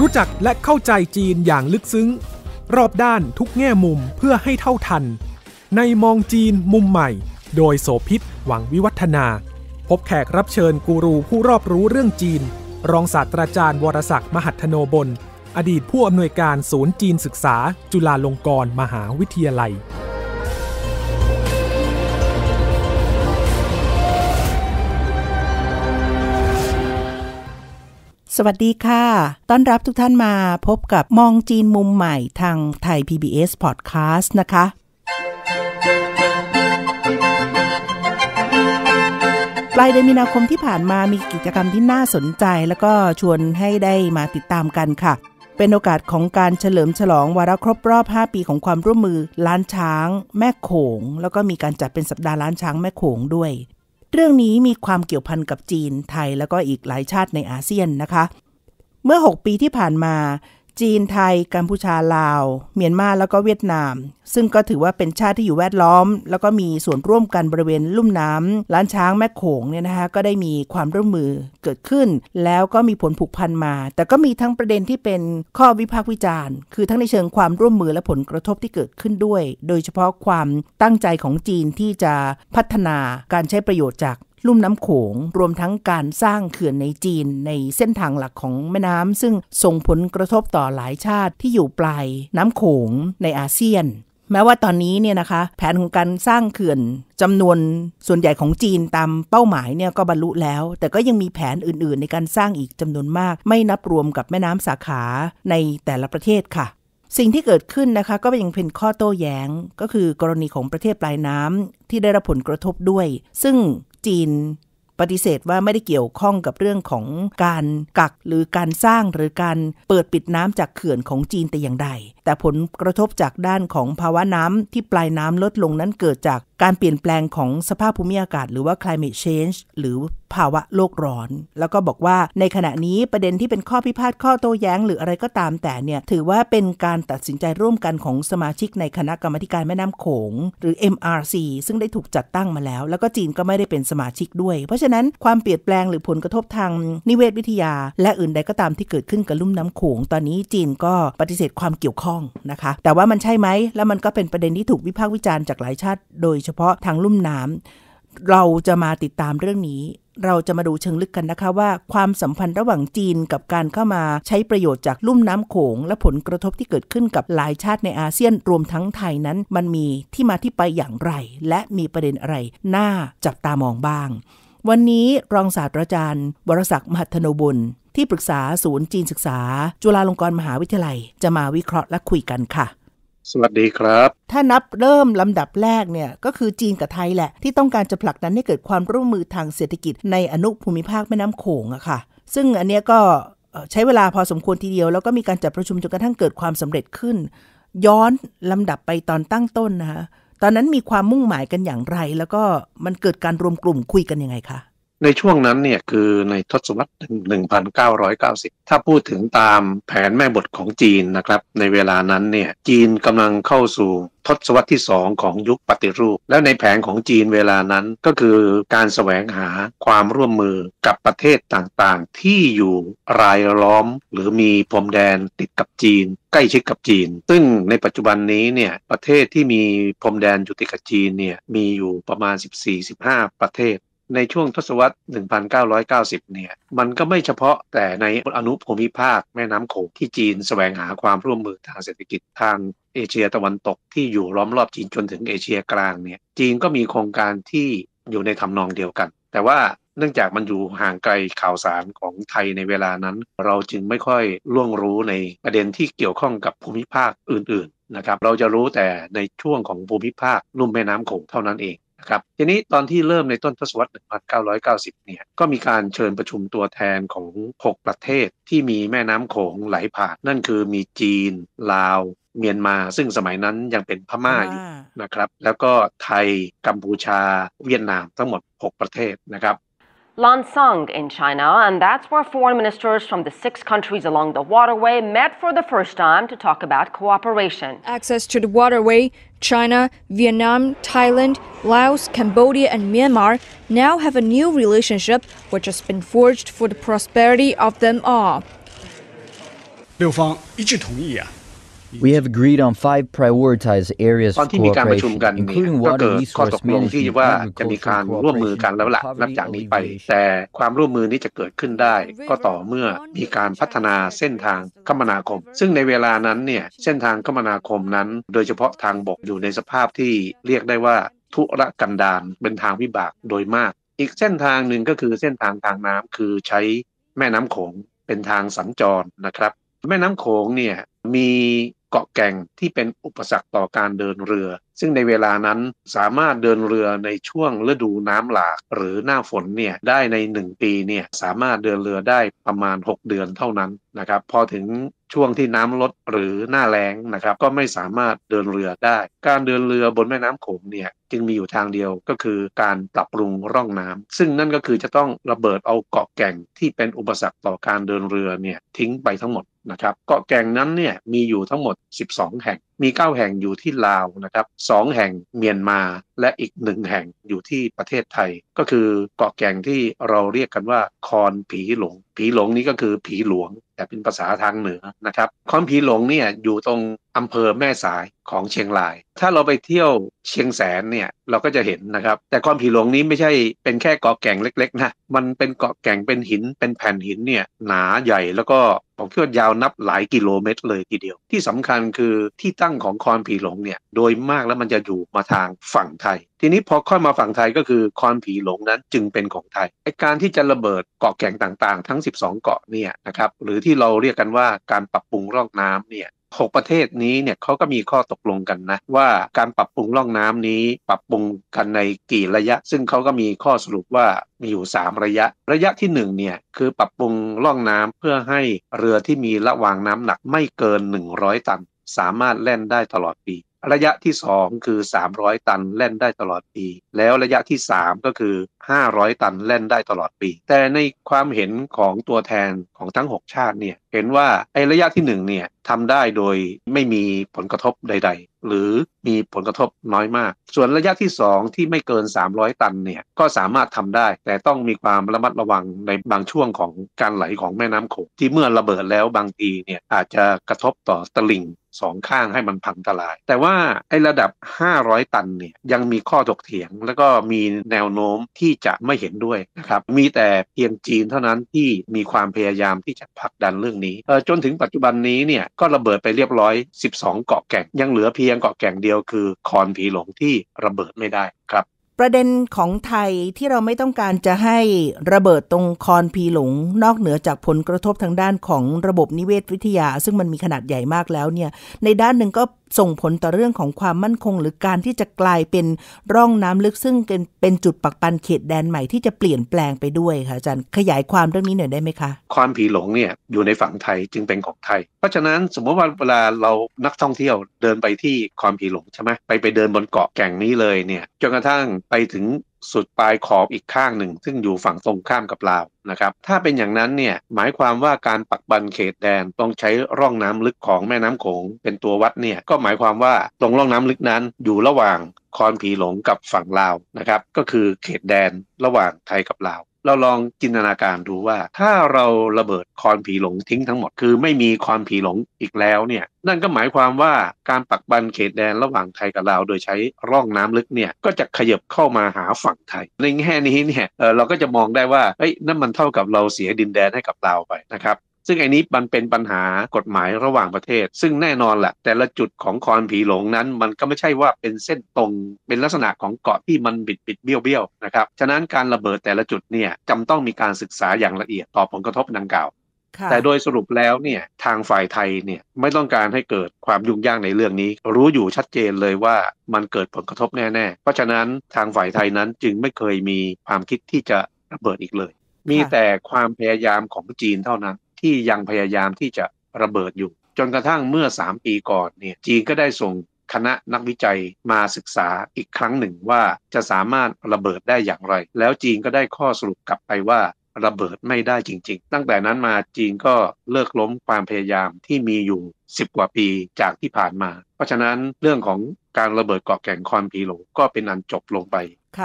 รู้จักและเข้าใจจีนอย่างลึกซึ้ง รอบด้านทุกแง่มุมเพื่อให้เท่าทัน ในมองจีนมุมใหม่ โดยโสพิษหวังวิวัฒนา พบแขกรับเชิญกูรูผู้รอบรู้เรื่องจีน รองศาสตราจารย์วรศักดิ์มหัตโนบลอดีตผู้อำนวยการศูนย์จีนศึกษาจุฬาลงกรณ์มหาวิทยาลัยสวัสดีค่ะ ต้อนรับทุกท่านมาพบกับมองจีนมุมใหม่ทางไทย PBS Podcast นะคะปลายเดือนมีนาคมที่ผ่านมามีกิจกรรมที่น่าสนใจแล้วก็ชวนให้ได้มาติดตามกันค่ะ เป็นโอกาสของการเฉลิมฉลองวาระครบรอบ 5 ปีของความร่วมมือล้านช้างแม่โขง แล้วก็มีการจัดเป็นสัปดาห์ล้านช้างแม่โขงด้วยเรื่องนี้มีความเกี่ยวพันกับจีนไทยแล้วก็อีกหลายชาติในอาเซียนนะคะ เมื่อ 6 ปีที่ผ่านมาจีนไทยกัมพูชาลาว เมียนมาแล้วก็เวียดนาม ซึ่งก็ถือว่าเป็นชาติที่อยู่แวดล้อม แล้วก็มีส่วนร่วมกันบริเวณลุ่มน้ำล้านช้างแม่โขงเนี่ยนะคะก็ได้มีความร่วมมือเกิดขึ้น แล้วก็มีผลผูกพันมา แต่ก็มีทั้งประเด็นที่เป็นข้อวิพากษ์วิจารณ์คือทั้งในเชิงความร่วมมือและผลกระทบที่เกิดขึ้นด้วย โดยเฉพาะความตั้งใจของจีนที่จะพัฒนาการใช้ประโยชน์จากลุ่มน้ำโขงรวมทั้งการสร้างเขื่อนในจีนในเส้นทางหลักของแม่น้ำซึ่งส่งผลกระทบต่อหลายชาติที่อยู่ปลายน้ำโขงในอาเซียน แม้ว่าตอนนี้เนี่ยนะคะ แผนของการสร้างเขื่อนจำนวนส่วนใหญ่ของจีนตามเป้าหมายเนี่ยก็บรรลุแล้ว แต่ก็ยังมีแผนอื่นๆ ในการสร้างอีกจำนวนมากไม่นับรวมกับแม่น้ำสาขาในแต่ละประเทศค่ะสิ่งที่เกิดขึ้นนะคะ ก็ยังเป็นข้อโต้แย้ง ก็คือกรณีของประเทศปลายน้ำที่ได้รับผลกระทบด้วย ซึ่งจีน ปฏิเสธว่าไม่ได้เกี่ยวข้องกับเรื่องของการกัก หรือการสร้างหรือการเปิดปิดน้ำจากเขื่อนของจีนแต่อย่างใด แต่ผลกระทบจากด้านของภาวะน้ำที่ปลายน้ำลดลงนั้นเกิดจากการเปลี่ยนแปลงของสภาพภูมิอากาศ หรือว่า climate change หรือภาวะโลกร้อน แล้วก็บอกว่าในขณะนี้ประเด็นที่เป็นข้อพิพาท ข้อโต้แย้งหรืออะไรก็ตามแต่เนี่ย ถือว่าเป็นการตัดสินใจร่วมกันของสมาชิกในคณะกรรมการแม่น้ำโขง หรือ MRC ซึ่งได้ถูกจัดตั้งมาแล้ว แล้วก็จีนก็ไม่ได้เป็นสมาชิกด้วย เพราะฉะนั้นความเปลี่ยนแปลงหรือผลกระทบทางนิเวศวิทยา และอื่นใดก็ตามที่เกิดขึ้นกับลุ่มน้ำโขง ตอนนี้จีนก็ปฏิเสธความเกี่ยวข้องนะคะแต่ว่ามันใช่ไหมแล้วมันก็เป็นประเด็นที่ถูกวิพากษ์วิจารณ์จากหลายชาติโดยเฉพาะทางลุ่มน้ำเราจะมาติดตามเรื่องนี้ เราจะมาดูเชิงลึกกันนะคะว่าความสัมพันธ์ระหว่างจีนกับการเข้ามาใช้ประโยชน์จากลุ่มน้ำโขง และผลกระทบที่เกิดขึ้นกับหลายชาติในอาเซียนรวมทั้งไทยนั้น มันมีที่มาที่ไปอย่างไร และมีประเด็นอะไรน่าจับตามองบ้าง วันนี้รองศาสตราจารย์ บรศักดิ์มหัทนบุญที่ปรึกษาศูนย์จีนศึกษา จุฬาลงกรณ์มหาวิทยาลัย จะมาวิเคราะห์และคุยกันค่ะสวัสดีครับ ถ้านับเริ่มลำดับแรกเนี่ยก็คือจีนกับไทยแหละ ที่ต้องการจะผลักดันให้เกิดความร่วมมือทางเศรษฐกิจในอนุภูมิภาคแม่น้ำโขงอะค่ะซึ่งอันเนี้ยก็ใช้เวลาพอสมควรทีเดียว แล้วก็มีการจัดประชุมจนกระทั่งเกิดความสำเร็จขึ้น ย้อนลำดับไปตอนตั้งต้นนะคะตอนนั้นมีความมุ่งหมายกันอย่างไร แล้วก็มันเกิดการรวมกลุ่มคุยกันยังไงคะในช่วงนั้นเนี่ยคือในทศวรรษ 1990 ถ้าพูดถึงตามแผนแม่บทของจีนนะครับ ในเวลานั้นเนี่ยจีนกำลังเข้าสู่ทศวรรษที่ 2 ของยุคปฏิรูป แล้วในแผนของจีนเวลานั้นก็คือการสแสวงหาความร่วมมือกับประเทศต่างๆ ที่อยู่รายล้อมหรือมีพรมแดนติดกับจีนใกล้ชิดกับจีน ซึ่งในปัจจุบันนี้เนี่ยประเทศที่มีพรมแดนอยู่ติดกับจีนเนี่ยมีอยู่ประมาณ 14-15 ประเทศในช่วงทศวรรษ 1990 เนี่ย มันก็ไม่เฉพาะแต่ในอนุภูมิภาคแม่น้ำโขงที่จีนสแสวงหาความร่วมมือทางเศรษฐกิจทางเอเชียตะวันตกที่อยู่ล้อมรอบจีนจนถึงเอเชียกลางเนี่ย จีนก็มีโครงการที่อยู่ในทำนองเดียวกัน แต่ว่าเนื่องจากมันอยู่ห่างไกลข่าวสารของไทยในเวลานั้น เราจึงไม่ค่อยล่วงรู้ในประเด็นที่เกี่ยวข้องกับภูมิภาคอื่นๆ นะครับ เราจะรู้แต่ในช่วงของภูมิภาคลุ่มแม่น้ำโขงเท่านั้นเองครับทีนี้ตอนที่เริ่มในต้นทศวรรษ1990 เนี่ย ก็มีการเชิญประชุมตัวแทนของ 6 ประเทศที่มีแม่น้ำโขงไหลผ่าน นั่นคือมีจีน ลาว เมียนมา ซึ่งสมัยนั้นยังเป็นพม่าอยู่นะครับ แล้วก็ไทย กัมพูชา เวียดนาม ทั้งหมด 6 ประเทศนะครับ Lansang in China, and that's where foreign ministers from the six countries along the waterway met for the first time to talk about cooperation. Access to the waterway, China, Vietnam, Thailand, Laos, Cambodia, and Myanmar now have a new relationship which has been forged for the prosperity of them all. 六方一致同意啊，We have agreed on five prioritized areas ตอนที่มีการประชุมกันเนี่ยก็เกิดข้อตกลงที่ว่าจะมีการร่วมมือกันแล้วล่ะนับจากนี้ไปแต่ความร่วมมือนี้จะเกิดขึ้นได้ก็ต่อเมื่อมีการพัฒนาเส้นทางคมนาคมซึ่งในเวลานั้นเนี่ยเส้นทางคมนาคมนั้นโดยเฉพาะทางบกอยู่ในสภาพที่เรียกได้ว่าทุรกันดารเป็นทางวิบากโดยมากอีกเส้นทางหนึ่งก็คือเส้นทางทางน้ำคือใช้แม่น้ำโขงเป็นทางสัญจรนะครับแม่น้ำโขงเนี่ยมีเกาะแก่งที่เป็นอุปสรรคต่อการเดินเรือ ซึ่งในเวลานั้นสามารถเดินเรือในช่วงฤดูน้ำหลาก หรือหน้าฝนเนี่ยได้ใน 1 ปีเนี่ยสามารถเดินเรือได้ประมาณ 6 เดือนเท่านั้นนะครับพอถึงช่วงที่น้ำลดหรือหน้าแล้งนะครับก็ไม่สามารถเดินเรือได้ การเดินเรือบนแม่น้ำโขงเนี่ยจึงมีอยู่ทางเดียวก็คือการปรับปรุงร่องน้ำ ซึ่งนั่นก็คือจะต้องระเบิดเอาเกาะแก่งที่เป็นอุปสรรคต่อการเดินเรือเนี่ยทิ้งไปทั้งหมดนะครับเกาะแก่งนั้นเนี่ยมีอยู่ทั้งหมด 12 แห่ง มี 9 แห่งอยู่ที่ลาวนะครับ 2 แห่งเมียนมา และอีกหนึ่งแห่งอยู่ที่ประเทศไทย ก็คือเกาะแก่งที่เราเรียกกันว่าคอนผีหลง ผีหลงนี้ก็คือผีหลวงแต่เป็นภาษาทางเหนือนะครับ คอนผีหลงเนี่ยอยู่ตรงอำเภอแม่สายของเชียงราย ถ้าเราไปเที่ยวเชียงแสนเนี่ยเราก็จะเห็นนะครับ แต่ความผีหลงนี้ไม่ใช่เป็นแค่เกาะแก่งเล็กๆนะ มันเป็นเกาะแก่งเป็นหินเป็นแผ่นหินเนี่ยหนาใหญ่แล้วก็ผมคิดว่ายาวนับหลายกิโลเมตร เลยทีเดียว ที่สำคัญคือที่ตั้งของคอนผีหลงเนี่ยโดยมากแล้วมันจะอยู่มาทางฝั่งไทย ทีนี้พอค่อยมาฝั่งไทยก็คือคอนผีหลงนั้นจึงเป็นของไทยไอการที่จะระเบิดเกาะแก่งต่าง ๆ ทั้ง 12 เกาะเนี่ยนะครับหรือที่เราเรียกกันว่าการปรับปรุงร่องน้ำเนี่ย6 ประเทศนี้เนี่ยเขาก็มีข้อตกลงกันนะ ว่าการปรับปรุงร่องน้ำนี้ ปรับปรุงกันในกี่ระยะ ซึ่งเขาก็มีข้อสรุปว่ามีอยู่ 3 ระยะ ระยะที่ 1 เนี่ย คือปรับปรุงร่องน้ำเพื่อให้เรือที่มีระวางน้ำหนักไม่เกิน 100 ตัน สามารถแล่นได้ตลอดปีระยะที่ 2 คือ 300 ตันแล่นได้ตลอดปี แล้วระยะที่ 3 ก็คือ 500 ตันแล่นได้ตลอดปี แต่ในความเห็นของตัวแทนของทั้ง 6 ชาติเนี่ยเห็นว่าไอ้ระยะที่1เนี่ยทำได้โดยไม่มีผลกระทบใดๆหรือมีผลกระทบน้อยมาก ส่วนระยะที่ 2 ที่ไม่เกิน 300 ตันเนี่ยก็สามารถทำได้ แต่ต้องมีความระมัดระวังในบางช่วงของการไหลของแม่น้ำโขงที่เมื่อระเบิดแล้วบางทีเนี่ยอาจจะกระทบต่อตลิ่งสองข้างให้มันพังทลาย แต่ว่าไอ้ระดับ 500 ตันเนี่ยยังมีข้อถกเถียง แล้วก็มีแนวโน้มที่จะไม่เห็นด้วยนะครับมีแต่เพียงจีนเท่านั้นที่มีความพยายามที่จะผลักดันเรื่องนี้จนถึงปัจจุบันนี้เนี่ยก็ระเบิดไปเรียบร้อย12เกาะแก่งยังเหลือเพียงยงเกาะแก่งเดียวคือคอนผีหลงที่ระเบิดไม่ได้ครับ ประเด็นของไทยที่เราไม่ต้องการจะให้ระเบิดตรงคอนพีหลง นอกเหนือจากผลกระทบทางด้านของระบบนิเวศวิทยา ซึ่งมันมีขนาดใหญ่มากแล้วเนี่ยในด้านหนึ่งก็ส่งผลต่อเรื่องของความมั่นคง หรือการที่จะกลายเป็นร่องน้ำลึกซึ่งเป็นจุดปักปันเขตแดนใหม่ที่จะเปลี่ยนแปลงไปด้วยค่ะอาจารย์ขยายความเรื่องนี้หน่อยได้ไหมคะความผีหลงเนี่ย อยู่ในฝั่งไทยจึงเป็นของไทย เพราะฉะนั้นสมมติว่าเวลาเรานักท่องเที่ยวเดินไปที่ความผีหลงใช่ไหมไปไปเดินบนเกาะแก่งนี้เลยเนี่ยจนกระทั่งไปถึงสุดปลายขอบอีกข้างหนึ่ง ซึ่งอยู่ฝั่งตรงข้ามกับลาวนะครับถ้าเป็นอย่างนั้นเนี่ยหมายความว่าการปักบันเขตแดนต้องใช้ร่องน้ำลึกของแม่น้ำโขงเป็นตัววัดเนี่ยก็หมายความว่าตรงร่องน้ำลึกนั้นอยู่ระหว่างคอนผีหลงกับฝั่งลาวนะครับก็คือเขตแดนระหว่างไทยกับลาวเราลองจินตนาการดูว่าถ้าเราระเบิดคอนผีหลงทิ้งทั้งหมดคือไม่มีคอนผีหลงอีกแล้วเนี่ยนั่นก็หมายความว่าการปักบันเขตแดนระหว่างไทยกับลาวโดยใช้ร่องน้ำลึกเนี่ยก็จะขยับเข้ามาหาฝั่งไทยในแง่นี้เนี่ยเเราก็จะมองได้ว่าเอ้ยนั่นมันเท่ากับเราเสียดินแดนให้กับลาวไปนะครับซึ่งไอ้นี้มันเป็นปัญหากฎหมายระหว่างประเทศ ซึ่งแน่นอนแหละแต่ละจุดของคอนผีหลงนั้นมันก็ไม่ใช่ว่าเป็นเส้นตรงเป็นลักษณะของเกาะที่มันบิดบิดเบี้ยวเบี้ยวนะครับฉะนั้นการระเบิดแต่ละจุดเนี่ยจำต้องมีการศึกษาอย่างละเอียดต่อผลกระทบดังกล่าวแต่โดยสรุปแล้วเนี่ยทางฝ่ายไทยเนี่ยไม่ต้องการให้เกิดความยุ่งยากในเรื่องนี้ รู้อยู่ชัดเจนเลยว่ามันเกิดผลกระทบแน่ๆเพราะฉะนั้นทางฝ่ายไทยนั้นจึงไม่เคยมีความคิดที่จะระเบิดอีกเลย มีแต่ความพยายามของจีนเท่านั้นที่ยังพยายามที่จะระเบิดอยู่ จนกระทั่งเมื่อ 3 ปีก่อนเนี่ยจีนก็ได้ส่งคณะนักวิจัยมาศึกษาอีกครั้งหนึ่งว่าจะสามารถระเบิดได้อย่างไร แล้วจีนก็ได้ข้อสรุปกลับไปว่าระเบิดไม่ได้จริง ๆ ตั้งแต่นั้นมาจีนก็เลิกล้มความพยายามที่มีอยู่ 10 กว่าปีจากที่ผ่านมา เพราะฉะนั้นเรื่องของการระเบิดเกาะแก่งคอนพีโลก็เป็นอันจบลงไป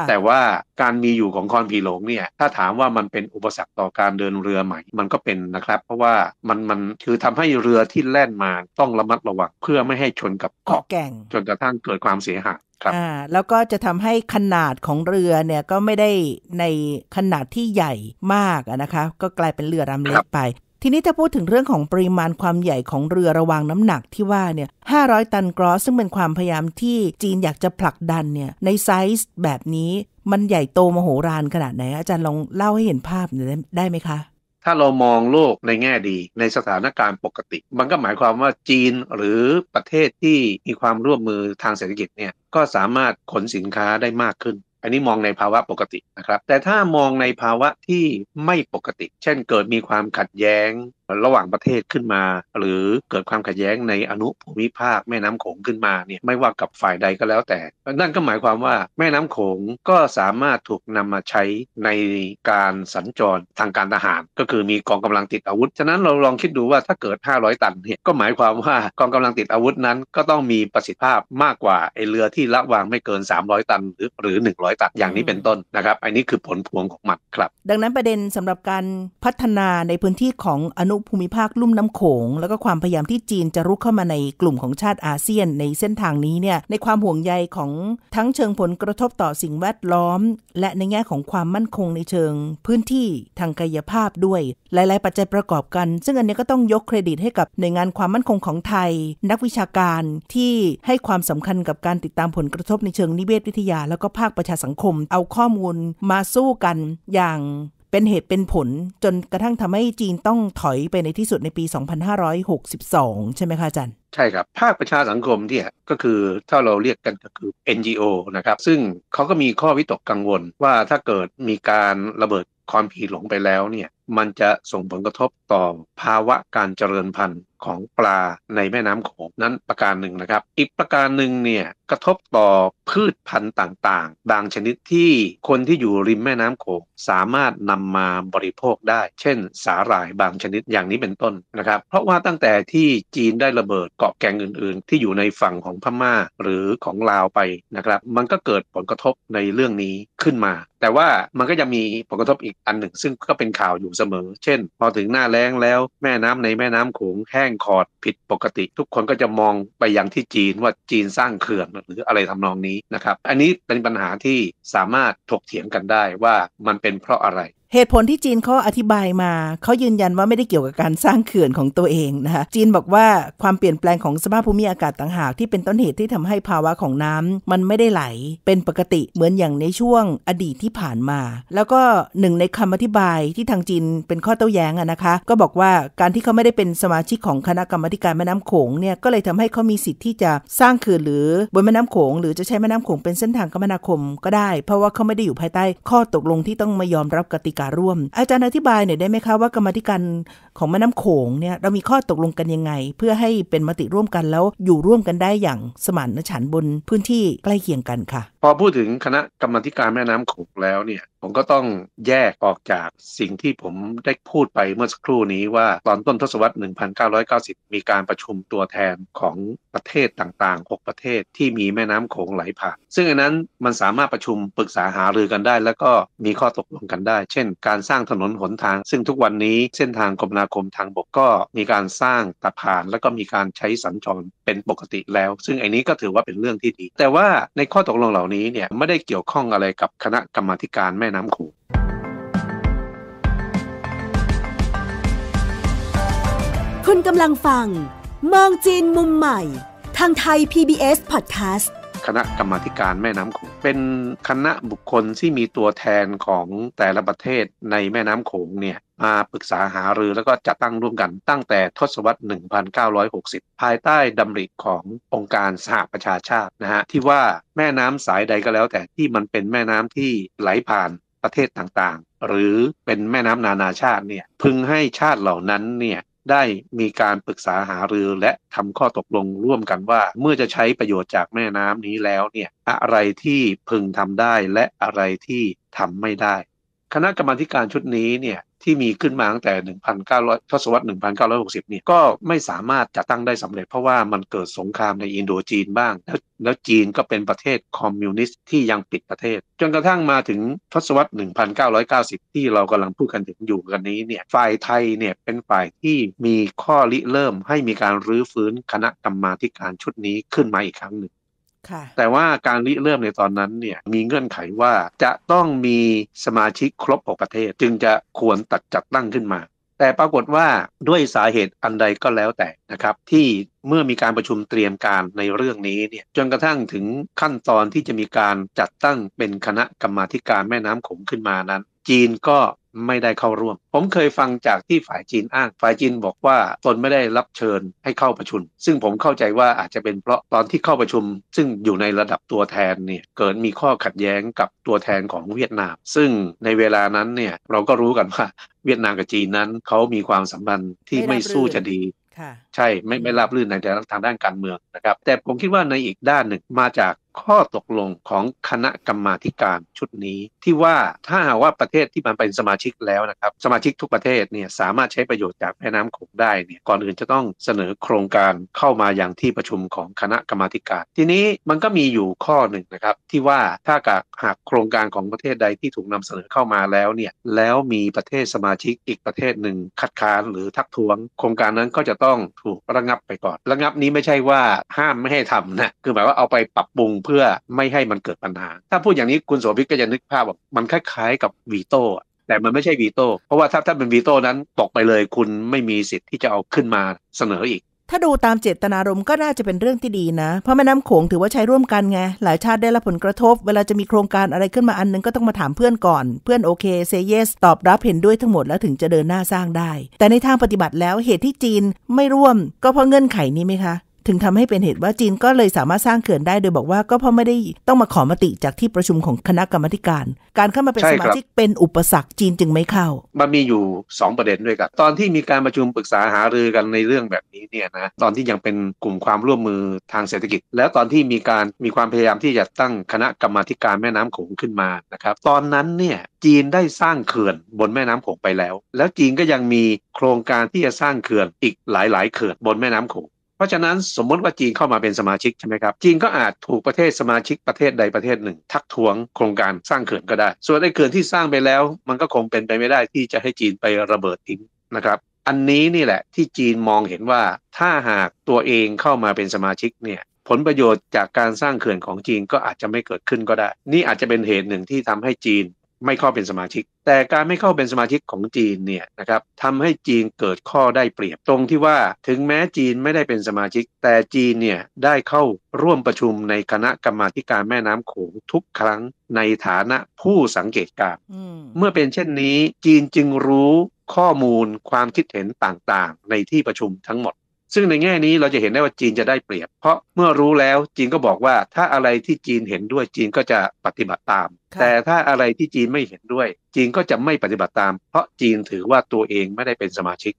แต่ว่าการมีอยู่ของคอนผีหลงเนี่ยถ้าถามว่ามันเป็นอุปสรรคต่อการเดินเรือใหม่ มันก็เป็นนะครับ เพราะว่ามันมันคือทำให้เรือที่แล่นมาต้องระมัดระวังเพื่อไม่ให้ชนกับเกาะแก่งจนกระทั่งเกิดความเสียหายครับอ่าแล้วก็จะทำให้ขนาดของเรือเนี่ยก็ไม่ได้ในขนาดที่ใหญ่มากนะคะก็กลายเป็นเรือลำเล็กไปทีนี้ถ้าพูดถึงเรื่องของปริมาณความใหญ่ของเรือระวางน้ำหนักที่ว่าเนี่ย 500 ตันกรอสซึ่งเป็นความพยายามที่จีนอยากจะผลักดันเนี่ยในไซส์แบบนี้มันใหญ่โตมโหฬารขนาดไหน อาจารย์ลองเล่าให้เห็นภาพได้ไหมคะ ถ้าเรามองโลกในแง่ดีในสถานการณ์ปกติ มันก็หมายความว่าจีนหรือประเทศที่มีความร่วมมือทางเศรษฐกิจเนี่ยก็สามารถขนสินค้าได้มากขึ้นอันนี้มองในภาวะปกตินะครับ แต่ถ้ามองในภาวะที่ไม่ปกติ เช่นเกิดมีความขัดแย้งระหว่างประเทศขึ้นมา หรือเกิดความขัดแย้งในอนุภูมิภาคแม่น้ำโขงขึ้นมาเนี่ยไม่ว่ากับฝ่ายใดก็แล้วแต่นั่นก็หมายความว่า แม่น้ำโขงก็สามารถถูกนำมาใช้ในการสัญจรทางการทหาร ก็คือมีกองกำลังติดอาวุธ ฉะนั้นเราลองคิดดูว่าถ้าเกิด 500 ตันเนี่ยก็หมายความว่ากองกำลังติดอาวุธนั้น ก็ต้องมีประสิทธิภาพมากกว่าไอเรือที่ละวางไม่เกิน 300 ตันหรือหรือ 100 ตันอย่างนี้เป็นต้นนะครับ อันนี้คือผลพวงของมันครับ ดังนั้นประเด็นสำหรับการพัฒนาในพื้นที่ของอนุภูมิภาคลุ่มน้ำโขงแล้วก็ความพยายามที่จีนจะรุกเข้ามาในกลุ่มของชาติอาเซียน ในเส้นทางนี้เนี่ยในความห่วงใยของทั้งเชิงผลกระทบต่อสิ่งแวดล้อม และในแง่ของความมั่นคงในเชิง พื้นที่ทางกายภาพด้วย หลาย ๆ ปัจจัยประกอบกัน ซึ่งอันนี้ก็ต้องยกเครดิตให้กับหน่วยงานความมั่นคงของไทย นักวิชาการที่ให้ความสำคัญกับการติดตามผลกระทบในเชิงนิเวศวิทยา แล้วก็ภาคประชาสังคม เอาข้อมูลมาสู้กันอย่างเป็นเหตุเป็นผลจนกระทั่งทำให้จีนต้องถอยไปในที่สุดในปี 2562 ใช่ไหมคะอาจารย์ ใช่ครับภาคประชาสังคมเนี่ยก็คือถ้าเราเรียกกันก็คือ NGO นะครับ ซึ่งเขาก็มีข้อวิตกกังวลว่าถ้าเกิดมีการระเบิดคอนพีหลงไปแล้วเนี่ยมันจะส่งผลกระทบต่อภาวะการเจริญพันธุ์ของปลาในแม่น้ำโขงนั้นประการหนึ่งนะครับ อีกประการหนึ่งเนี่ยกระทบต่อพืชพันธุ์ต่างๆ บางชนิดที่คนที่อยู่ริมแม่น้ำโขงสามารถนำมาบริโภคได้ เช่น สาหร่ายบางชนิดอย่างนี้เป็นต้นนะครับ เพราะว่าตั้งแต่ที่จีนได้ระเบิดเกาะแกงอื่น ๆ ที่อยู่ในฝั่งของพม่าหรือของลาวไปนะครับ มันก็เกิดผลกระทบในเรื่องนี้ขึ้นมา แต่ว่ามันก็ยังมีผลกระทบอีกอันหนึ่ง ซึ่งก็เป็นข่าวอยู่เสมอเช่น พอถึงหน้าแล้งแล้วแม่น้ำในแม่น้ำขงแห้งขอดผิดปกติ ทุกคนก็จะมองไปยังที่จีนว่าจีนสร้างเขื่อนหรืออะไรทำนองนี้นะครับ อันนี้เป็นปัญหาที่สามารถถกเถียงกันได้ว่ามันเป็นเพราะอะไรเหตุผลที่จีนเขาอธิบายมา เขายืนยันว่าไม่ได้เกี่ยวกับการสร้างเขื่อนของตัวเองนะคะจีนบอกว่าความเปลี่ยนแปลงของสภาพภูมิอากาศต่างหากที่เป็นต้นเหตุที่ทำให้ภาวะของน้ำมันไม่ได้ไหลเป็นปกติเหมือนอย่างในช่วงอดีตที่ผ่านมา แล้วก็หนึ่งในคำอธิบายที่ทางจีนเป็นข้อโต้แย้งอะนะคะก็บอกว่าการที่เขาไม่ได้เป็นสมาชิกของคณะกรรมการแม่น้ำโขงเนี่ยก็เลยทำให้เขามีสิทธิ์ที่จะสร้างเขื่อนหรือบนแม่น้ำโขงหรือจะใช้แม่น้ำโขงเป็นเส้นทางคมนาคมก็ได้ เพราะว่าเขาไม่ได้อยู่ภายใต้ข้อตกลงที่ต้องมายอมรับกติการร่วมอาจารย์อธิบายหน่อยได้ไหมคะว่ากรรมธิการของแม่น้ำโขงเนี่ย เรามีข้อตกลงกันยังไง เพื่อให้เป็นมติร่วมกันแล้วอยู่ร่วมกันได้อย่างสมานฉันท์บนพื้นที่ใกล้เคียงกันค่ะพอพูดถึงคณะกรรมธิการแม่น้ำโขงแล้วเนี่ยผมก็ต้องแยกออกจากสิ่งที่ผมได้พูดไปเมื่อสักครู่นี้ว่า ตอนต้นทศวรรษ 1990 มีการประชุมตัวแทนของประเทศต่างๆ 6 ประเทศที่มีแม่น้ำโขงไหลผ่าน ซึ่งอันนั้นมันสามารถประชุมปรึกษาหารือกันได้ แล้วก็มีข้อตกลงกันได้ เช่นการสร้างถนนหนทาง ซึ่งทุกวันนี้เส้นทางคมนาคมทางบกก็มีการสร้างตะพาน แล้วก็มีการใช้สัญจรเป็นปกติแล้วซึ่งไอ้นี้ก็ถือว่าเป็นเรื่องที่ดี แต่ว่าในข้อตกลงเหล่านี้เนี่ยไม่ได้เกี่ยวข้องอะไรกับคณะกรรมาการแม่น้ำคขงคุณกำลังฟัง มองจีนมุมใหม่ ทางไทย PBS Podcast คณะกรรมาการแม่น้ำคขงเป็นคณะบุคคลที่มีตัวแทนของแต่ละประเทศในแม่น้ำโขงเนี่ยมาปรึกษาหารือแล้วก็จัดตั้งร่วมกันตั้งแต่ทศวรรษ1960 ภายใต้ดำริขององค์การสหประชาชาตินะฮะที่ว่าแม่น้ำสายใดก็แล้ว แต่ที่มันเป็นแม่น้ำที่ไหลผ่านประเทศต่างๆ หรือเป็นแม่น้ำนานาชาติเนี่ยพึงให้ชาติเหล่านั้นเนี่ยได้มีการปรึกษาหารือและทำข้อตกลงร่วมกันว่า เมื่อจะใช้ประโยชน์จากแม่น้ำนี้แล้วเนี่ยอะไรที่พึงทำได้และอะไรที่ทำไม่ได้ คณะกรรมการชุดนี้เนี่ยที่มีขึ้นมาตั้งแต่ 1,900 ทศวรรษ1,960เนี่ยก็ไม่สามารถจัดตั้งได้สำเร็จ เพราะว่ามันเกิดสงครามในอินโดจีนบ้างแล้วแล้วจีนก็เป็นประเทศคอมมิวนิสต์ที่ยังปิดประเทศ จนกระทั่งมาถึงทศวรรษ1990 ที่เรากำลังพูดกันถึงอยู่กันนี้เนี่ยฝ่ายไทยเนี่ยเป็นฝ่ายที่มีข้อริเริ่มให้มีการรื้อฟื้นคณะกรรมาธิการชุดนี้ขึ้นมาอีกครั้งหนึ่งแต่ว่าการริเริ่มในตอนนั้นเนี่ยมีเงื่อนไขว่าจะต้องมีสมาชิกครบ6ประเทศจึงจะควรตัดจัดตั้งขึ้นมา แต่ปรากฏว่าด้วยสาเหตุอันใดก็แล้วแต่นะครับ ที่เมื่อมีการประชุมเตรียมการในเรื่องนี้เนี่ยจนกระทั่งถึงขั้นตอนที่จะมีการจัดตั้งเป็นคณะกรรมาการแม่น้ำขงขึ้นมานั้น จีนก็ไม่ได้เข้าร่วม ผมเคยฟังจากที่ฝ่ายจีนอ้าง ฝ่ายจีนบอกว่าตนไม่ได้รับเชิญให้เข้าประชุม ซึ่งผมเข้าใจว่าอาจจะเป็นเพราะตอนที่เข้าประชุม ซึ่งอยู่ในระดับตัวแทนเนี่ย เกิดมีข้อขัดแย้งกับตัวแทนของเวียดนาม ซึ่งในเวลานั้นเนี่ยเราก็รู้กันว่าเวียดนามกับจีนนั้น เขามีความสัมพันธ์ที่ไม่สู้จะดี ใช่ไม่ไม่ราบรื่นในทางด้านการเมืองนะครับ แต่ผมคิดว่าในอีกด้านหนึ่งมาจากข้อตกลงของคณะกรรมาการชุดนี้ที่ว่าถ้าหากว่าประเทศที่มันเป็นสมาชิกแล้วนะครับ สมาชิกทุกประเทศเนี่ยสามารถใช้ประโยชน์จากแม่น้ำโขงได้เนี่ยก่อนอื่นจะต้องเสนอโครงการเข้ามาอย่างที่ประชุมของคณะกรรมาการ ทีนี้มันก็มีอยู่ข้อหนึ่งนะครับที่ว่าถ้ากหากโครงการของประเทศใดที่ถูกนำเสนอเข้ามาแล้วเนี่ยแล้วมีประเทศสมาชิกอีกประเทศหนึ่งคัดค้านหรือทักท้วง โครงการนั้นก็จะต้องถูกระงับไปก่อน ระงับนี้ไม่ใช่ว่าห้ามไม่ให้ทำนะคือหมายว่าเอาไปปรับปรุงเพื่อไม่ให้มันเกิดปัญหา ถ้าพูดอย่างนี้คุณโสภิตก็จะนึกภาพแบบมันคล้ายๆกับวีโต้แต่มันไม่ใช่วีโต้เพราะว่าถ้าถ้าเป็นวีโต้นั้น ตกไปเลยคุณไม่มีสิทธิ์ที่จะเอาขึ้นมาเสนออีก ถ้าดูตามเจตนารมณ์ก็น่าจะเป็นเรื่องที่ดีนะ เพราะแม่น้ำโขงถือว่าใช้ร่วมกันไง หลายชาติได้รับผลกระทบ เวลาจะมีโครงการอะไรขึ้นมาอันนึงก็ต้องมาถามเพื่อนก่อน เพื่อนโอเคเซเยสตอบรับเห็นด้วยทั้งหมดแล้วถึงจะเดินหน้าสร้างได้แต่ในทางปฏิบัติแล้วเหตุที่จีนไม่ร่วม ก็เพราะเงื่อนไขนี้ไหมคะถึงทำให้เป็นเหตุว่าจีนก็เลยสามารถสร้างเขื่อนได้โดยบอกว่าก็เพราะไม่ได้ต้องมาขอมติจากที่ประชุมของคณะกรรมการ การเข้ามาเป็นสมาชิกเป็นอุปสรรคจีนจึงไม่เข้ามันมีอยู่ 2 ประเด็นด้วยกันตอนที่มีการประชุมปรึกษาหารือกันในเรื่องแบบนี้เนี่ยนะตอนที่ยังเป็นกลุ่มความร่วมมือทางเศรษฐกิจ แล้วตอนที่มีการมีความพยายามที่จะตั้งคณะกรรมการแม่น้ำโขงขึ้นมานะครับตอนนั้นเนี่ยจีนได้สร้างเขื่อนบนแม่น้ำโขงไปแล้ว แล้วจีนก็ยังมีโครงการที่จะสร้างเขื่อนอีกหลายๆเขื่อนบนแม่น้ำโขงเพราะฉะนั้น สมมติว่าจีนเข้ามาเป็นสมาชิกใช่ไหมครับ จีนก็อาจถูกประเทศสมาชิกประเทศใดประเทศหนึ่ง ทักท้วงโครงการสร้างเขื่อนก็ได้ ส่วนไอ้เขื่อนที่สร้างไปแล้วมันก็คงเป็นไปไม่ได้ที่จะให้จีนไประเบิดทิ้งนะครับ อันนี้นี่แหละ ที่จีนมองเห็นว่าถ้าหากตัวเองเข้ามาเป็นสมาชิกเนี่ยผลประโยชน์จากการสร้างเขื่อนของจีนก็อาจจะไม่เกิดขึ้นก็ได้ นี่อาจจะเป็นเหตุหนึ่งที่ทำให้จีนไม่เข้าเป็นสมาชิก แต่การไม่เข้าเป็นสมาชิกของจีนเนี่ยนะครับทำให้จีนเกิดข้อได้เปรียบตรงที่ว่าถึงแม้จีนไม่ได้เป็นสมาชิก แต่จีนเนี่ยได้เข้าร่วมประชุมในคณะกรรมาการแม่น้ำโขงทุกครั้งในฐานะผู้สังเกตการ เมื่อเป็นเช่นนี้ จีนจึงรู้ข้อมูลความคิดเห็นต่างๆ ในที่ประชุมทั้งหมดซึ่งในแง่นี้เราจะเห็นได้ว่าจีนจะได้เปรียบ เพราะเมื่อรู้แล้วจีนก็บอกว่าถ้าอะไรที่จีนเห็นด้วยจีนก็จะปฏิบัติตาม แต่ถ้าอะไรที่จีนไม่เห็นด้วย จีนก็จะไม่ปฏิบัติตาม เพราะจีนถือว่าตัวเองไม่ได้เป็นสมาชิก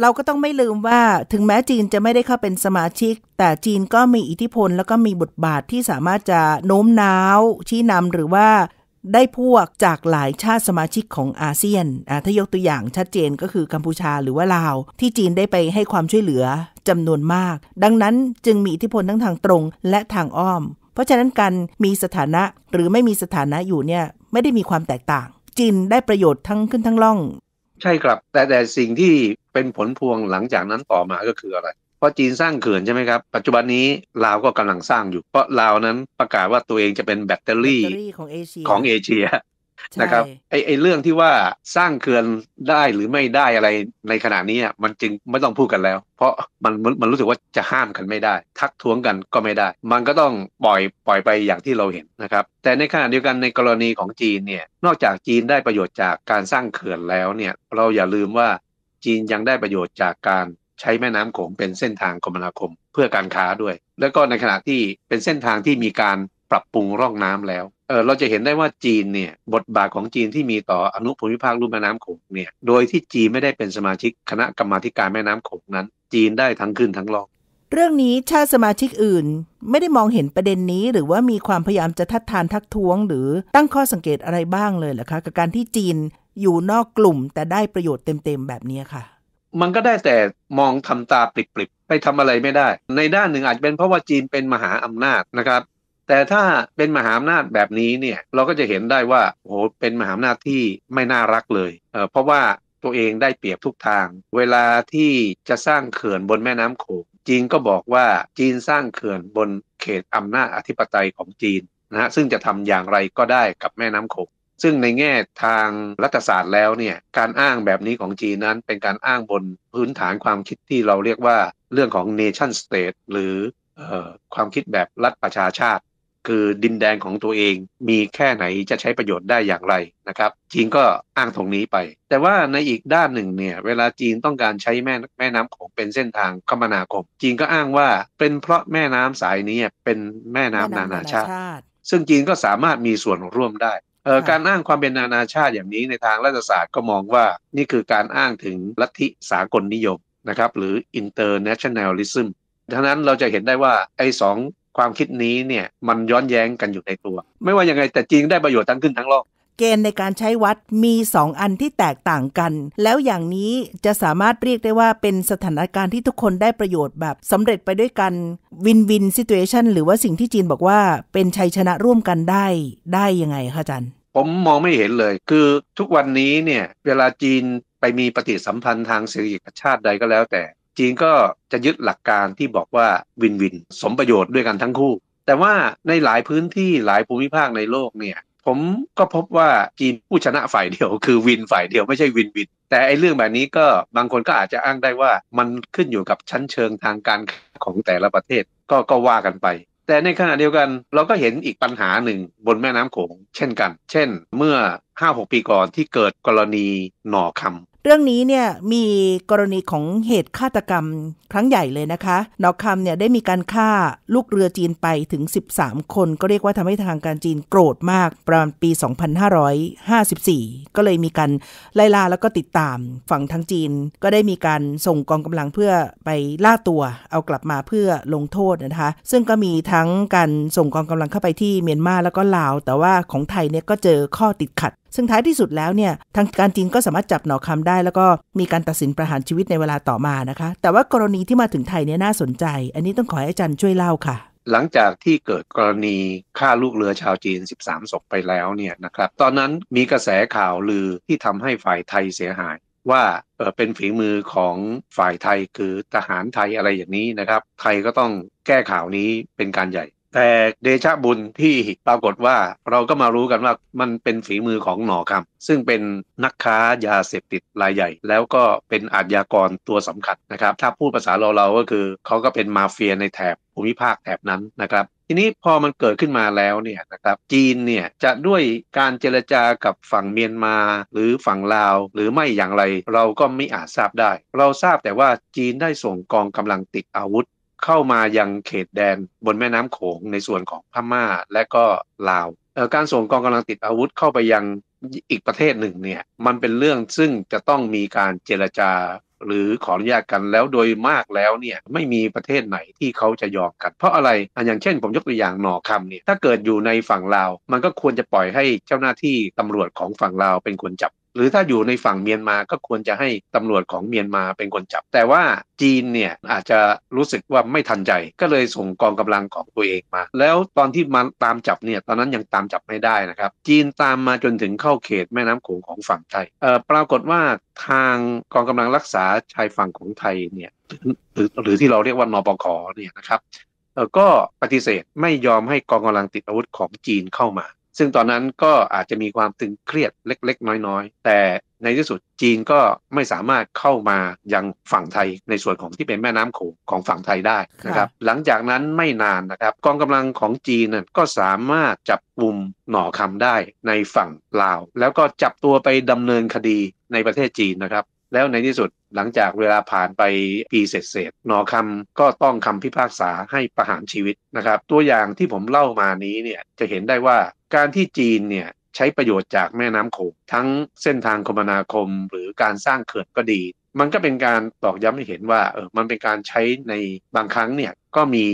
เราก็ต้องไม่ลืมว่าถึงแม้จีนจะไม่ได้เข้าเป็นสมาชิก แต่จีนก็มีอิทธิพลแล้วก็มีบทบาทที่สามารถจะโน้มน้าวชี้นำหรือว่าได้พวกจากหลายชาติสมาชิกของอาเซียนถ้ายกตัวอย่างชัดเจนก็คือกัมพูชาหรือว่าลาว ที่จีนได้ไปให้ความช่วยเหลือจำนวนมาก ดังนั้นจึงมีอิทธิพลทั้งทางตรงและทางอ้อม เพราะฉะนั้นการมีสถานะหรือไม่มีสถานะอยู่เนี่ยไม่ได้มีความแตกต่าง จีนได้ประโยชน์ทั้งขึ้นทั้งล่อง ใช่ครับ แต่แต่สิ่งที่เป็นผลพวงหลังจากนั้นต่อมา ก็คืออะไรราะจีนสร้างเขื่อนใช่ไหมครับ ปัจจุบันนี้ลาวก็กำลังสร้างอยู่เพราะลาวนั้นประกาศว่าตัวเองจะเป็นแบตเตอรี่ของเอเชียของเอเชียนะครับไอ้ไอ้เรื่องที่ว่าสร้างเขื่อนได้หรือไม่ได้อะไรในขณะนี้ มันจึงไม่ต้องพูดกันแล้ว เพราะมันมันรู้สึกว่าจะห้ามกันไม่ได้ ทักท้วงกันก็ไม่ได้ มันก็ต้องปล่อยปล่อยไปอย่างที่เราเห็นนะครับ แต่ในขณะเดียวกันในกรณีของจีนเนี่ย นอกจากจีนได้ประโยชน์จากการสร้างเขื่อนแล้วเนี่ย เราอย่าลืมว่าจีนยังได้ประโยชน์จากการใช้แม่น้ำโขงเป็นเส้นทางคมนาคมเพื่อการค้าด้วย แล้วก็ในขณะที่เป็นเส้นทางที่มีการปรับปรุงร่องน้ำแล้วเออเราจะเห็นได้ว่าจีนเนี่ยบทบาทของจีนที่มีต่ออนุภูมิภาคลุ่มแม่น้ำโขงเนี่ยโดยที่จีนไม่ได้เป็นสมาชิกคณะกรรมาการแม่น้ำโขงนั้น จีนได้ทั้งขึ้นทั้งลงเรื่องนี้ชาติสมาชิกอื่นไม่ได้มองเห็นประเด็นนี้ หรือว่ามีความพยายามจะทัดทานทักท้วง หรือตั้งข้อสังเกตอะไรบ้างเลยเหรอคะกับการที่จีนอยู่นอกกลุ่ม แต่ได้ประโยชน์เต็มๆแบบนี้ค่ะมันก็ได้แต่มองทำตาปลิบๆไปทำอะไรไม่ได้ ในด้านหนึ่งอาจจะเป็นเพราะว่าจีนเป็นมหาอำนาจนะครับ แต่ถ้าเป็นมหาอำนาจแบบนี้เนี่ยเราก็จะเห็นได้ว่า โอ้โห เป็นมหาอำนาจที่ไม่น่ารักเลยเเพราะว่าตัวเองได้เปรียบทุกทาง เวลาที่จะสร้างเขื่อนบนแม่น้ำโขงจีนก็บอกว่าจีนสร้างเขื่อนบนเขตอำนาจอธิปไตยของจีนนะฮะซึ่งจะทำอย่างไรก็ได้กับแม่น้ำโขงซึ่งในแง่ทางรัฐศาสตร์แล้วเนี่ยการอ้างแบบนี้ของจีนนั้น เป็นการอ้างบนพื้นฐานความคิดที่เราเรียกว่าเรื่องของ nation state หรือความคิดแบบรัฐประชาชาติ คือดินแดนของตัวเองมีแค่ไหนจะใช้ประโยชน์ได้อย่างไรนะครับ จีนก็อ้างตรงนี้ไป แต่ว่าในอีกด้านหนึ่งเนี่ยเวลาจีนต้องการใช้แม่แม่น้ำของเป็นเส้นทางคมนาคมจีนก็อ้างว่าเป็นเพราะแม่น้ำสายนี้เป็นแม่น้ำนานาชาติ ซึ่งจีนก็สามารถมีส่วนร่วมได้การอ้างความเป็นนานาชาติอย่างนี้ในทางรัฐศาสตร์ก็มองว่านี่คือการอ้างถึงลัทธิสากลนิยมนะครับหรือ internationalism ดังนั้นเราจะเห็นได้ว่า ไอ้สองความคิดนี้เนี่ยมันย้อนแย้งกันอยู่ในตัว ไม่ว่ายังไง แต่จริงได้ประโยชน์ทั้งขึ้นทั้งลงเกณฑ์ในการใช้วัดมี 2 อันที่แตกต่างกัน แล้วอย่างนี้จะสามารถเรียกได้ว่าเป็นสถานการณ์ที่ทุกคนได้ประโยชน์แบบสำเร็จไปด้วยกันวินวินซิทูเอชันหรือว่าสิ่งที่จีนบอกว่าเป็นชัยชนะร่วมกันได้ได้ยังไงคะอาจารย์ ผมมองไม่เห็นเลยคือทุกวันนี้เนี่ย เวลาจีนไปมีปฏิสัมพันธ์ทางเศรษฐกิจชาติใดก็แล้วแต่ จีนก็จะยึดหลักการที่บอกว่าวินวิน สมประโยชน์ด้วยกันทั้งคู่ แต่ว่าในหลายพื้นที่หลายภูมิภาคในโลกเนี่ยผมก็พบว่าจีนผู้ชนะฝ่ายเดียวคือวินฝ่ายเดียวไม่ใช่วินวินแต่ไอ้เรื่องแบบนี้ก็บางคนก็อาจจะอ้างได้ว่า มันขึ้นอยู่กับชั้นเชิงทางการของแต่ละประเทศก็ก็ว่ากันไป แต่ในขณะเดียวกันเราก็เห็นอีกปัญหาหนึ่งบนแม่น้ำโขงเช่นกัน เช่นเมื่อ 5-6 ปีก่อนที่เกิดกรณีหน่อคำเรื่องนี้เนี่ยมีกรณีของเหตุฆาตกรรมครั้งใหญ่เลยนะคะ นอกคำเนี่ยได้มีการฆ่าลูกเรือจีนไปถึง 13 คน ก็เรียกว่าทำให้ทางการจีนโกรธมาก ประมาณปี 2554 ก็เลยมีการไล่ล่าแล้วก็ติดตามฝั่งทางจีนก็ได้มีการส่งกองกำลังเพื่อไปล่าตัว เอากลับมาเพื่อลงโทษนะคะซึ่งก็มีทั้งการส่งกองกำลังเข้าไปที่เมียนมาแล้วก็ลาว แต่ว่าของไทยเนี่ยก็เจอข้อติดขัดซึ่งท้ายที่สุดแล้วเนี่ยทางการจีนก็สามารถจับหนอคำได้ แล้วก็มีการตัดสินประหารชีวิตในเวลาต่อมานะคะแต่ว่ากรณีที่มาถึงไทยเนี่ยน่าสนใจ อันนี้ต้องขอให้อาจารย์ช่วยเล่าค่ะหลังจากที่เกิดกรณีฆ่าลูกเรือชาวจีน 13 ศพไปแล้วเนี่ยนะครับตอนนั้นมีกระแสข่าวลือที่ทำให้ฝ่ายไทยเสียหาย ว่าเป็นฝีมือของฝ่ายไทยคือทหารไทยอะไรอย่างนี้นะครับไทยก็ต้องแก้ข่าวนี้เป็นการใหญ่แต่เดชะบุญที่ปรากฏว่าเราก็มารู้กันว่ามันเป็นฝีมือของหนอคำซึ่งเป็นนักค้ายาเสพติดรายใหญ่แล้วก็เป็นอาชญากรตัวสำคัญนะครับ ถ้าพูดภาษาเราเราก็คือเขาก็เป็นมาเฟียในแถบภูมิภาคแถบนั้นนะครับ ทีนี้พอมันเกิดขึ้นมาแล้วเนี่ยนะครับจีนเนี่ยจะด้วยการเจรจากับฝั่งเมียนมาหรือฝั่งลาว หรือไม่อย่างไร เราก็ไม่อาจทราบได้ เราทราบแต่ว่าจีนได้ส่งกองกำลังติดอาวุธเข้ามายังเขตแดนบนแม่น้ำโขงในส่วนของพม่าและก็ลาวการส่งกองกำลังติดอาวุธเข้าไปยังอีกประเทศหนึ่งเนี่ยมันเป็นเรื่องซึ่งจะต้องมีการเจรจาหรือขออนุญาตกันแล้วโดยมากแล้วเนี่ยไม่มีประเทศไหนที่เขาจะยอมกันเพราะอะไรออย่างเช่น ผมยกตัวอย่างหนอคำเนี่ยถ้าเกิดอยู่ในฝั่งลาว มันก็ควรจะปล่อยให้เจ้าหน้าที่ตำรวจของฝั่งลาวเป็นคนจับหรือถ้าอยู่ในฝั่งเมียนมา ก็ควรจะให้ตำรวจของเมียนมาเป็นคนจับ แต่ว่าจีนเนี่ยอาจจะรู้สึกว่าไม่ทันใจ ก็เลยส่งกองกำลังของตัวเองมา แล้วตอนที่มาตามจับเนี่ย ตอนนั้นยังตามจับไม่ได้นะครับ จีนตามมาจนถึงเข้าเขตแม่น้ำโขงของฝั่งไทย เอ่อปรากฏว่าทางกองกำลังรักษาชายฝั่งของไทยเนี่ย หรือหรือที่เราเรียกว่านปคเนี่ยนะครับก็ปฏิเสธไม่ยอมให้กองกำลังติดอาวุธของจีนเข้ามาซึ่งตอนนั้นก็อาจจะมีความตึงเครียดเล็ก ๆ น้อย ๆ แต่ในที่สุดจีนก็ไม่สามารถเข้ามา ยังฝั่งไทยในส่วนของที่เป็นแม่น้ำโขงของฝั่งไทยได้นะครับหลังจากนั้นไม่นานนะครับกองกำลังของจีนก็สามารถจับกลุ่มหน่อคำได้ในฝั่งลาว แล้วก็จับตัวไปดำเนินคดีในประเทศจีนนะครับแล้วในที่สุดหลังจากเวลาผ่านไปปีเศษๆนอคำก็ต้องคำพิพากษาให้ประหารชีวิตนะครับตัวอย่างที่ผมเล่ามานี้เนี่ยจะเห็นได้ว่าการที่จีนเนี่ยใช้ประโยชน์จากแม่น้ำโขงทั้งเส้นทางคมนาคมหรือการสร้างเขื่อนก็ดี มันก็เป็นการตอกย้ำให้เห็นว่า เออมันเป็นการใช้ในบางครั้งเนี่ยก็มี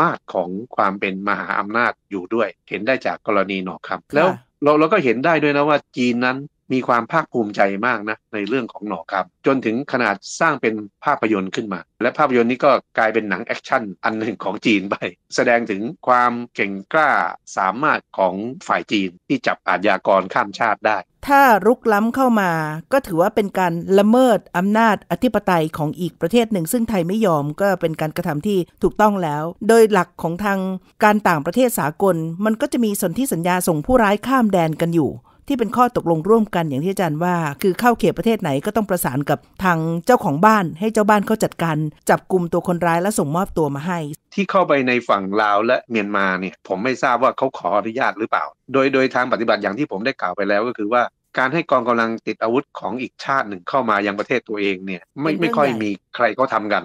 มาตรของความเป็นมหาอำนาจอยู่ด้วย เห็นได้จากกรณีหนอกคำแล้วเราเราก็เห็นได้ด้วยนะว่าจีนนั้นมีความภาคภูมิใจมากนะในเรื่องของหนอครับจนถึงขนาดสร้างเป็นภาพยนตร์ขึ้นมาและภาพยนตร์นี้ก็กลายเป็นหนังแอคชั่นอันหนึ่งของจีนไปแสดงถึงความเก่งกล้าสามารถของฝ่ายจีนที่จับอาญากรข้ามชาติได้ถ้ารุกล้ำเข้ามาก็ถือว่าเป็นการละเมิดอำนาจอธิปไตยของอีกประเทศหนึ่งซึ่งไทยไม่ยอมก็เป็นการกระทำที่ถูกต้องแล้วโดยหลักของทางการต่างประเทศสากลมันก็จะมีสนธิสัญญาส่งผู้ร้ายข้ามแดนกันอยู่ที่เป็นข้อตกลงร่วมกันอย่างที่อาจารย์ว่า คือเข้าเขตประเทศไหนก็ต้องประสานกับทางเจ้าของบ้าน ให้เจ้าบ้านเขาจัดการจับกลุ่มตัวคนร้ายและส่งมอบตัวมาให้ ที่เข้าไปในฝั่งลาวและเมียนมาเนี่ยผมไม่ทราบว่าเขาขออนุญาตหรือเปล่า โดยโดยทางปฏิบัติอย่างที่ผมได้กล่าวไปแล้วก็คือว่า การให้กองกำลังติดอาวุธของอีกชาติหนึ่งเข้ามายังประเทศตัวเองเนี่ยไม่ไม่ค่อยมีใครเขาทากัน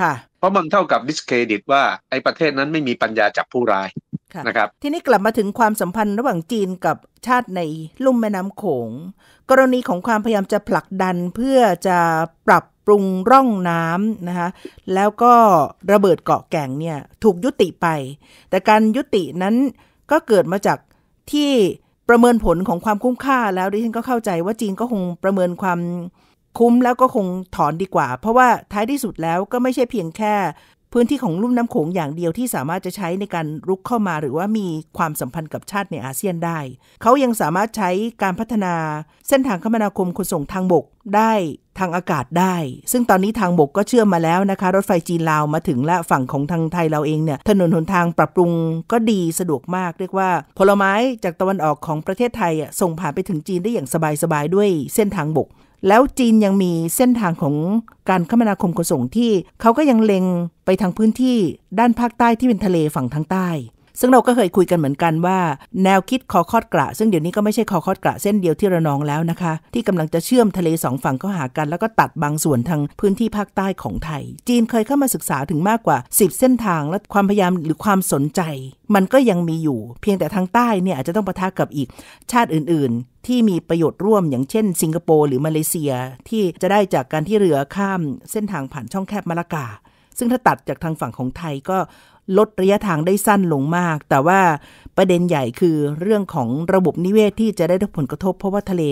ค่ะเพราะมันเท่ากับดิสเครดิต ว่าไอ้ประเทศนั้นไม่มีปัญญาจับผู้ร้ายนะครับทีนี้กลับมาถึงความสัมพันธ์ระหว่างจีนกับชาติในลุ่มแม่น้ำโขง กรณีของความพยายามจะผลักดันเพื่อจะปรับปรุงร่องน้ำนะคะแล้วก็ระเบิดเกาะแก่งเนี่ยถูกยุติไป แต่การยุตินั้นก็เกิดมาจากที่ประเมินผลของความคุ้มค่า แล้วดิฉันก็เข้าใจว่าจีนก็คงประเมินความคุ้มแล้วก็คงถอนดีกว่า เพราะว่าท้ายที่สุดแล้วก็ไม่ใช่เพียงแค่พื้นที่ของลุ่มน้ำโขงอย่างเดียวที่สามารถจะใช้ในการรุกเข้ามาหรือว่ามีความสัมพันธ์กับชาติในอาเซียนได้ เขายังสามารถใช้การพัฒนาเส้นทางคมนาคมขนส่งทางบกได้ทางอากาศได้ ซึ่งตอนนี้ทางบกก็เชื่อมมาแล้วนะคะรถไฟจีนลาวมาถึงและฝั่งของทางไทยเราเองเนี่ยถนนหนทางปรับปรุงก็ดีสะดวกมาก เรียกว่าผลไม้จากตะวันออกของประเทศไทยส่งผ่านไปถึงจีนได้อย่างสบายๆด้วยเส้นทางบกแล้วจีนยังมีเส้นทางของการคมนาคมขนส่งที่ เขาก็ยังเล็งไปทางพื้นที่ด้านภาคใต้ที่เป็นทะเลฝั่งทางใต้ซึ่งเราก็เคยคุยกันเหมือนกันว่าแนวคิดคอคอดกระซึ่งเดี๋ยวนี้ก็ไม่ใช่คอคอดกระเส้นเดียวที่ระนองแล้วนะคะ ที่กำลังจะเชื่อมทะเลสองฝั่งเข้าหากันแล้วก็ตัดบางส่วนทางพื้นที่ภาคใต้ของไทย จีนเคยเข้ามาศึกษาถึงมากกว่า10เส้นทางและความพยายามหรือความสนใจ มันก็ยังมีอยู่ เพียงแต่ทางใต้เนี่ยอาจจะต้องประทะกับอีกชาติอื่น ๆ ที่มีประโยชน์ร่วม อย่างเช่น สิงคโปร์หรือมาเลเซียที่จะได้จากการที่เรือข้ามเส้นทางผ่านช่องแคบมะละกา ซึ่งถ้าตัดจากทางฝั่งของไทยก็ลดระยะทางได้สั้นลงมาก แต่ว่าประเด็นใหญ่คือเรื่องของระบบนิเวศทที่จะได้รับผลกระทบ เพราะว่าทะเล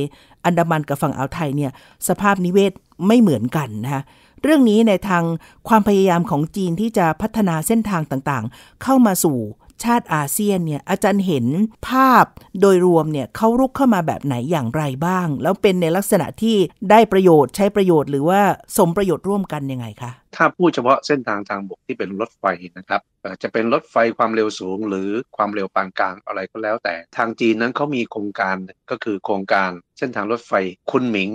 อันดามันกับฝั่งอ่าวไทยเนี่ยสภาพนิเวศไม่เหมือนกันนะคะเรื่องนี้ในทางความพยายามของจีนที่จะพัฒนาเส้นทางต่างๆ เข้ามาสู่ชาติอาเซียนเนี่ยอาจารย์เห็นภาพโดยรวมเนี่ยเขารุกเข้ามาแบบไหนอย่างไรบ้าง แล้วเป็นในลักษณะที่ได้ประโยชน์ใช้ประโยชน์หรือว่าสมประโยชน์ร่วมกันยังไงคะถ้าพูดเฉพาะเส้นทางทางบกที่เป็นรถไฟนะครับจะเป็นรถไฟความเร็วสูง หรือความเร็วปานกลางอะไรก็แล้วแต่ ทางจีนนั้นเขามีโครงการก็คือโครงการ เส้นทางรถไฟคุนหมิง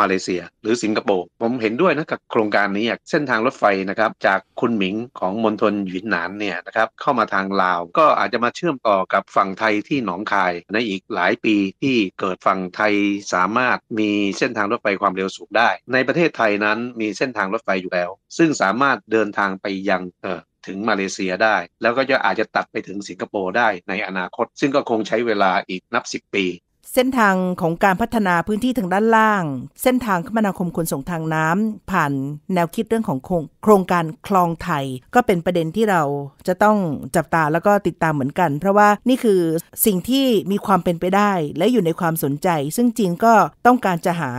มาเลเซียหรือสิงคโปร์ผมเห็นด้วยนะกับโครงการนี้เส้นทางรถไฟนะครับจากคุณหมิงของมณฑลหยินหนานเนี่ยนะครับเข้ามาทางลาวก็อาจจะมาเชื่อมต่อกับฝั่งไทยที่หนองคาย ในอีกหลายปีที่เกิดฝั่งไทยสามารถมีเส้นทางรถไฟความเร็วสูงได้ ในประเทศไทยนั้นมีเส้นทางรถไฟอยู่แล้ว ซึ่งสามารถเดินทางไปยังเออถึงมาเลเซียได้ แล้วก็จะอาจจะตัดไปถึงสิงคโปร์ได้ในอนาคต ซึ่งก็คงใช้เวลาอีกนับ 10 ปีเส้นทางของการพัฒนาพื้นที่ทางด้านล่าง เส้นทางคมนาคมขนส่งทางน้ำผ่านแนวคิดเรื่องของโครงการคลองไทย ก็เป็นประเด็นที่เราจะต้องจับตาแล้วก็ติดตามเหมือนกัน เพราะว่านี่คือสิ่งที่มีความเป็นไปได้และอยู่ในความสนใจ ซึ่งจีนก็ต้องการจะหา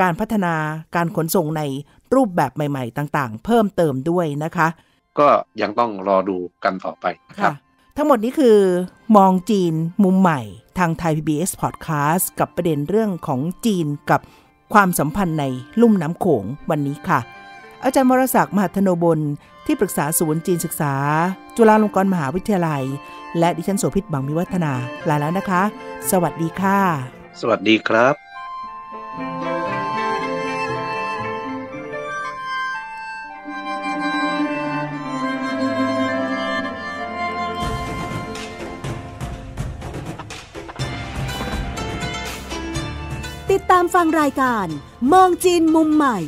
การพัฒนาการขนส่งในรูปแบบใหม่ๆต่าง ๆ เพิ่มเติมด้วยนะคะ ก็ยังต้องรอดูกันต่อไปครับทั้งหมดนี้คือ มองจีนมุมใหม่ทางไทย PBS Podcast กับประเด็นเรื่องของจีนกับความสัมพันธ์ในลุ่มน้ำโขงวันนี้ค่ะ อาจารย์มรศักดิ์มหาธนบลที่ปรึกษาศูนย์จีนศึกษา จุฬาลงกรณ์มหาวิทยาลัย และดิฉันโสภิตบังมิวัฒนาลาแล้วนะคะ สวัสดีค่ะ สวัสดีครับฟังรายการมองจีนมุมใหม่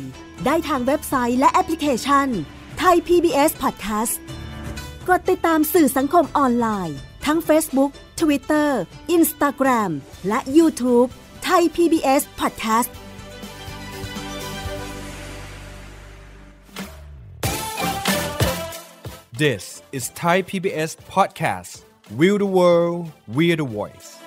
ได้ทางเว็บไซต์และแอปพลิเคชันไทย PBS Podcast กดติดตามสื่อสังคมออนไลน์ ทั้ง Facebook Twitter Instagram และ YouTube ไทย PBS Podcast This is Thai PBS Podcast We the World We the Voice